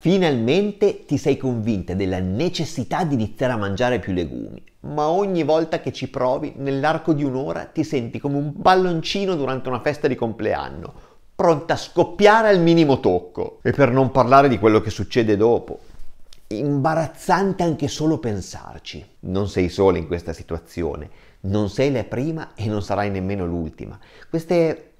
Finalmente ti sei convinta della necessità di iniziare a mangiare più legumi, ma ogni volta che ci provi, nell'arco di un'ora ti senti come un palloncino durante una festa di compleanno, pronta a scoppiare al minimo tocco. E per non parlare di quello che succede dopo. Imbarazzante anche solo pensarci. Non sei sola in questa situazione, non sei la prima e non sarai nemmeno l'ultima. Queste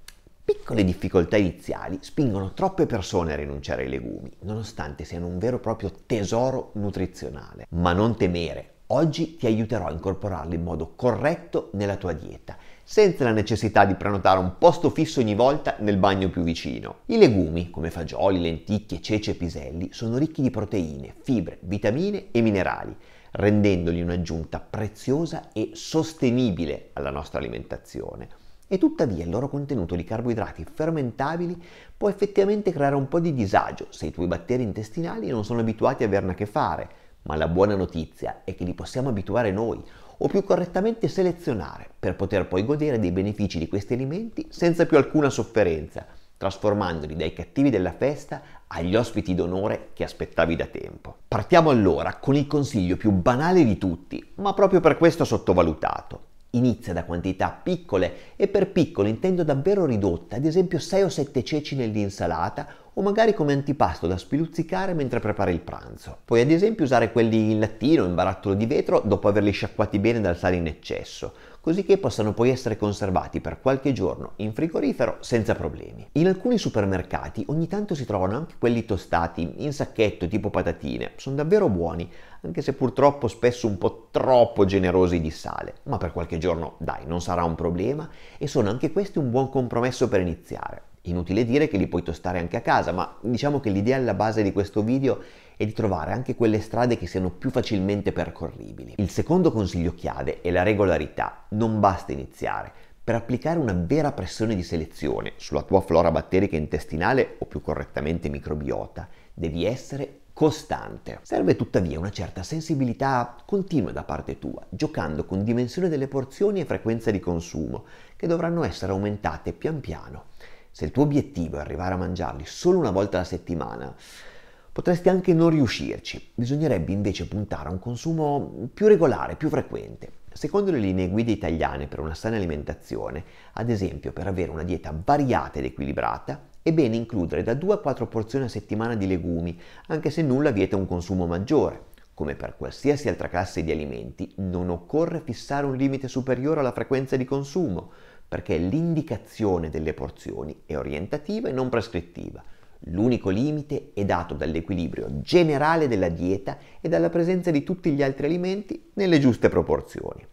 Piccole difficoltà iniziali spingono troppe persone a rinunciare ai legumi, nonostante siano un vero e proprio tesoro nutrizionale. Ma non temere, oggi ti aiuterò a incorporarli in modo corretto nella tua dieta, senza la necessità di prenotare un posto fisso ogni volta nel bagno più vicino. I legumi, come fagioli, lenticchie, ceci e piselli, sono ricchi di proteine, fibre, vitamine e minerali rendendoli un'aggiunta preziosa e sostenibile alla nostra alimentazione e tuttavia il loro contenuto di carboidrati fermentabili può effettivamente creare un po' di disagio se i tuoi batteri intestinali non sono abituati a averne a che fare, ma la buona notizia è che li possiamo abituare noi, o più correttamente selezionare, per poter poi godere dei benefici di questi alimenti senza più alcuna sofferenza, trasformandoli dai cattivi della festa agli ospiti d'onore che aspettavi da tempo. Partiamo allora con il consiglio più banale di tutti, ma proprio per questo sottovalutato Inizia da quantità piccole e per piccole intendo davvero ridotte, ad esempio 6 o 7 ceci nell'insalata o magari come antipasto da spiluzzicare mentre prepari il pranzo. Puoi ad esempio usare quelli in lattino, o in barattolo di vetro, dopo averli sciacquati bene dal sale in eccesso, così che possano poi essere conservati per qualche giorno in frigorifero senza problemi. In alcuni supermercati ogni tanto si trovano anche quelli tostati in sacchetto tipo patatine, sono davvero buoni, anche se purtroppo spesso un po' troppo generosi di sale, ma per qualche giorno dai, non sarà un problema e sono anche questi un buon compromesso per iniziare. Inutile dire che li puoi tostare anche a casa, ma diciamo che l'idea alla base di questo video è di trovare anche quelle strade che siano più facilmente percorribili. Il secondo consiglio chiave è la regolarità. Non basta iniziare. Per applicare una vera pressione di selezione sulla tua flora batterica intestinale o più correttamente microbiota, devi essere costante. Serve tuttavia una certa sensibilità continua da parte tua, giocando con dimensione delle porzioni e frequenza di consumo, che dovranno essere aumentate pian piano se il tuo obiettivo è arrivare a mangiarli solo una volta alla settimana, potresti anche non riuscirci. Bisognerebbe invece puntare a un consumo più regolare, più frequente. Secondo le linee guida italiane per una sana alimentazione, ad esempio per avere una dieta variata ed equilibrata, è bene includere da 2 a 4 porzioni a settimana di legumi, anche se nulla vieta un consumo maggiore. Come per qualsiasi altra classe di alimenti, non occorre fissare un limite superiore alla frequenza di consumo perché l'indicazione delle porzioni è orientativa e non prescrittiva. L'unico limite è dato dall'equilibrio generale della dieta e dalla presenza di tutti gli altri alimenti nelle giuste proporzioni.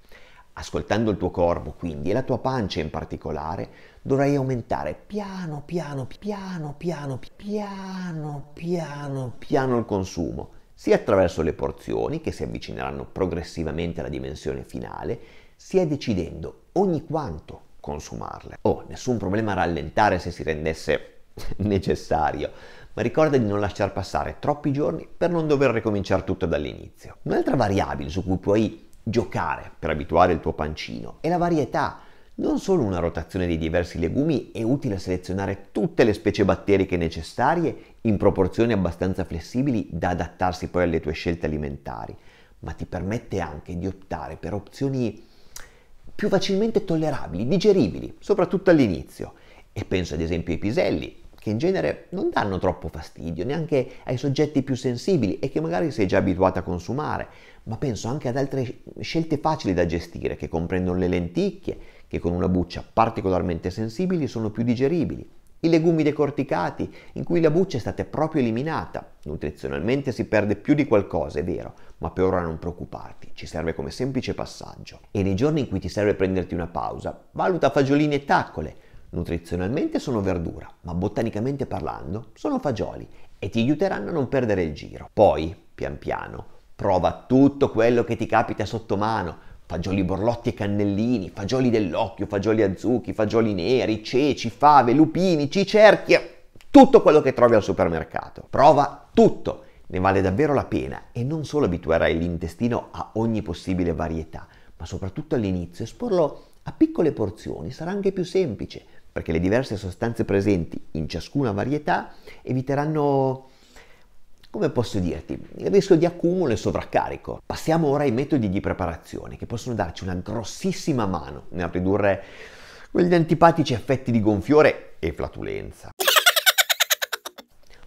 Ascoltando il tuo corpo, quindi, e la tua pancia in particolare, dovrai aumentare piano piano, piano piano, piano piano, piano il consumo, sia attraverso le porzioni che si avvicineranno progressivamente alla dimensione finale, sia decidendo ogni quanto consumarle. Oh, nessun problema a rallentare se si rendesse necessario, ma ricorda di non lasciar passare troppi giorni per non dover ricominciare tutto dall'inizio. Un'altra variabile su cui puoi giocare per abituare il tuo pancino è la varietà. Non solo una rotazione di diversi legumi è utile a selezionare tutte le specie batteriche necessarie in proporzioni abbastanza flessibili da adattarsi poi alle tue scelte alimentari, ma ti permette anche di optare per opzioni più facilmente tollerabili, digeribili, soprattutto all'inizio. E penso ad esempio ai piselli, che in genere non danno troppo fastidio neanche ai soggetti più sensibili e che magari sei già abituato a consumare, ma penso anche ad altre scelte facili da gestire che comprendono le lenticchie, che con una buccia particolarmente sensibili sono più digeribili, i legumi decorticati, in cui la buccia è stata proprio eliminata. Nutrizionalmente si perde più di qualcosa, è vero, ma per ora non preoccuparti, ci serve come semplice passaggio. E nei giorni in cui ti serve prenderti una pausa, valuta fagiolini e taccole. Nutrizionalmente sono verdura, ma botanicamente parlando sono fagioli e ti aiuteranno a non perdere il giro. Poi, pian piano, prova tutto quello che ti capita sotto mano, fagioli borlotti e cannellini, fagioli dell'occhio, fagioli azuchi, fagioli neri, ceci, fave, lupini, cicerchie, tutto quello che trovi al supermercato. Prova tutto, ne vale davvero la pena e non solo abituerai l'intestino a ogni possibile varietà, ma soprattutto all'inizio esporlo a piccole porzioni sarà anche più semplice, perché le diverse sostanze presenti in ciascuna varietà eviteranno come posso dirti, il rischio di accumulo e sovraccarico. Passiamo ora ai metodi di preparazione che possono darci una grossissima mano nel ridurre quegli antipatici effetti di gonfiore e flatulenza.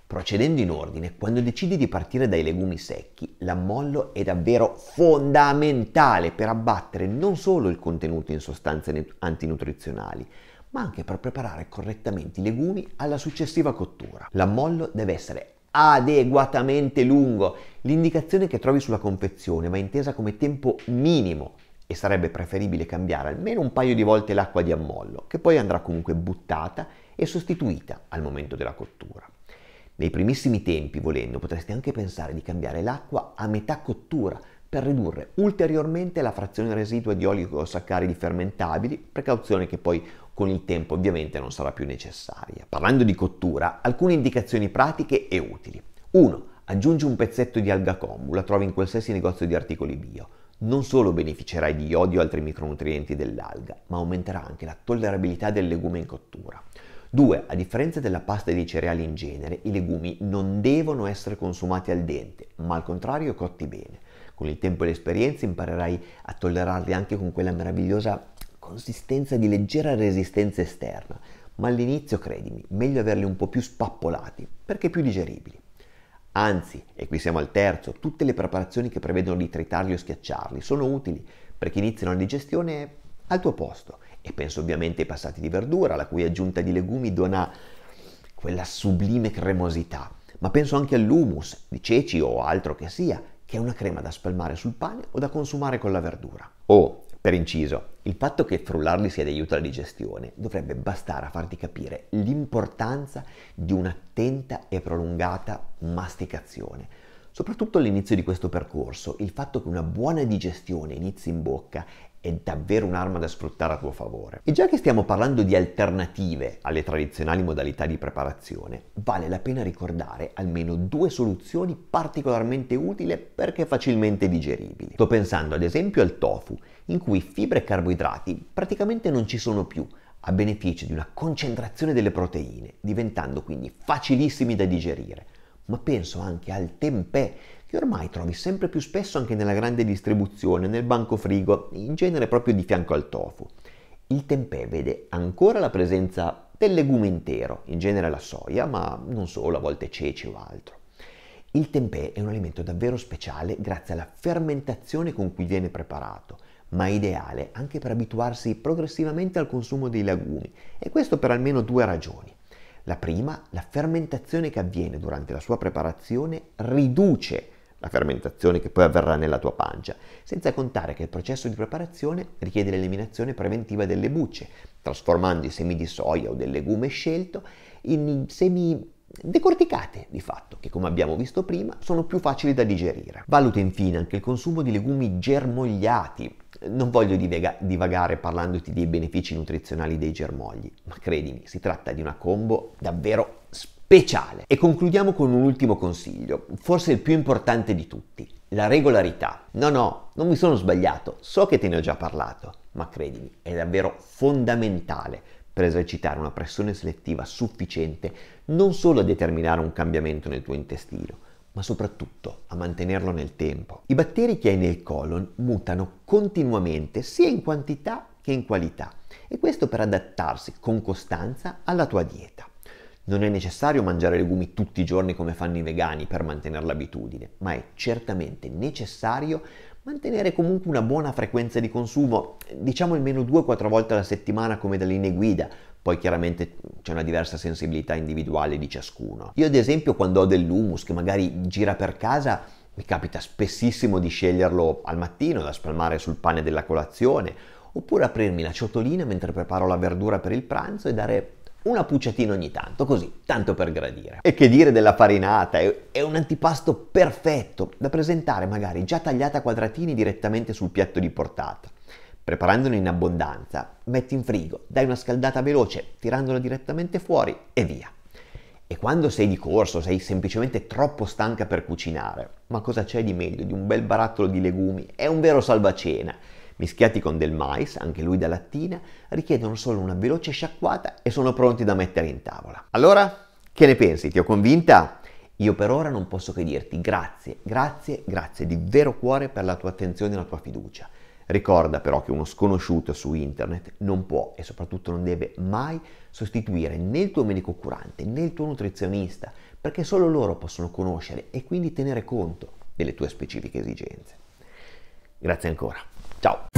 Procedendo in ordine, quando decidi di partire dai legumi secchi, l'ammollo è davvero fondamentale per abbattere non solo il contenuto in sostanze antinutrizionali, ma anche per preparare correttamente i legumi alla successiva cottura. L'ammollo deve essere adeguatamente lungo. L'indicazione che trovi sulla confezione va intesa come tempo minimo e sarebbe preferibile cambiare almeno un paio di volte l'acqua di ammollo, che poi andrà comunque buttata e sostituita al momento della cottura. Nei primissimi tempi, volendo, potresti anche pensare di cambiare l'acqua a metà cottura per ridurre ulteriormente la frazione residua di olio o saccaridi fermentabili, precauzione che poi con il tempo ovviamente non sarà più necessaria. Parlando di cottura, alcune indicazioni pratiche e utili. 1. Aggiungi un pezzetto di alga kombu, la trovi in qualsiasi negozio di articoli bio. Non solo beneficerai di iodio e altri micronutrienti dell'alga, ma aumenterà anche la tollerabilità del legume in cottura. 2. A differenza della pasta e dei cereali in genere, i legumi non devono essere consumati al dente, ma al contrario cotti bene. Con il tempo e l'esperienza imparerai a tollerarli anche con quella meravigliosa consistenza di leggera resistenza esterna, ma all'inizio, credimi, meglio averli un po' più spappolati, perché più digeribili. Anzi, e qui siamo al terzo, tutte le preparazioni che prevedono di tritarli o schiacciarli sono utili, perché iniziano la digestione al tuo posto. E penso ovviamente ai passati di verdura, la cui aggiunta di legumi dona quella sublime cremosità. Ma penso anche all'humus, di ceci o altro che sia, che è una crema da spalmare sul pane o da consumare con la verdura. oh, per inciso, il fatto che frullarli sia d'aiuto alla digestione dovrebbe bastare a farti capire l'importanza di un'attenta e prolungata masticazione. Soprattutto all'inizio di questo percorso, il fatto che una buona digestione inizi in bocca è davvero un'arma da sfruttare a tuo favore. E già che stiamo parlando di alternative alle tradizionali modalità di preparazione, vale la pena ricordare almeno due soluzioni particolarmente utili perché facilmente digeribili. Sto pensando ad esempio al tofu, in cui fibre e carboidrati praticamente non ci sono più, a beneficio di una concentrazione delle proteine, diventando quindi facilissimi da digerire. Ma penso anche al tempeh, che ormai trovi sempre più spesso anche nella grande distribuzione, nel banco frigo, in genere proprio di fianco al tofu. Il tempeh vede ancora la presenza del legume intero, in genere la soia, ma non solo, a volte ceci o altro. Il tempeh è un alimento davvero speciale grazie alla fermentazione con cui viene preparato, ma ideale anche per abituarsi progressivamente al consumo dei legumi, e questo per almeno due ragioni. La prima, la fermentazione che avviene durante la sua preparazione riduce la fermentazione che poi avverrà nella tua pancia, senza contare che il processo di preparazione richiede l'eliminazione preventiva delle bucce, trasformando i semi di soia o del legume scelto in semi decorticate di fatto, che come abbiamo visto prima sono più facili da digerire. Valuta infine anche il consumo di legumi germogliati. Non voglio divagare parlandoti dei benefici nutrizionali dei germogli, ma credimi, si tratta di una combo davvero speciale speciale. E concludiamo con un ultimo consiglio, forse il più importante di tutti, la regolarità. No, no, non mi sono sbagliato, so che te ne ho già parlato, ma credimi, è davvero fondamentale per esercitare una pressione selettiva sufficiente non solo a determinare un cambiamento nel tuo intestino, ma soprattutto a mantenerlo nel tempo. I batteri che hai nel colon mutano continuamente sia in quantità che in qualità e questo per adattarsi con costanza alla tua dieta. Non è necessario mangiare legumi tutti i giorni come fanno i vegani per mantenere l'abitudine, ma è certamente necessario mantenere comunque una buona frequenza di consumo, diciamo almeno 2-4 volte alla settimana come da linee guida, poi chiaramente c'è una diversa sensibilità individuale di ciascuno. Io ad esempio quando ho dell'humus che magari gira per casa mi capita spessissimo di sceglierlo al mattino da spalmare sul pane della colazione, oppure aprirmi la ciotolina mentre preparo la verdura per il pranzo e dare una pucciatina ogni tanto, così, tanto per gradire. E che dire della farinata, è un antipasto perfetto da presentare magari già tagliata a quadratini direttamente sul piatto di portata. Preparandone in abbondanza, metti in frigo, dai una scaldata veloce, tirandola direttamente fuori e via. E quando sei di corso, sei semplicemente troppo stanca per cucinare, ma cosa c'è di meglio di un bel barattolo di legumi? È un vero salvacena mischiati con del mais, anche lui da lattina, richiedono solo una veloce sciacquata e sono pronti da mettere in tavola. Allora, che ne pensi? Ti ho convinta? Io per ora non posso che dirti grazie, grazie, grazie di vero cuore per la tua attenzione e la tua fiducia. Ricorda però che uno sconosciuto su internet non può e soprattutto non deve mai sostituire né il tuo medico curante né il tuo nutrizionista, perché solo loro possono conoscere e quindi tenere conto delle tue specifiche esigenze. Grazie ancora. Chao.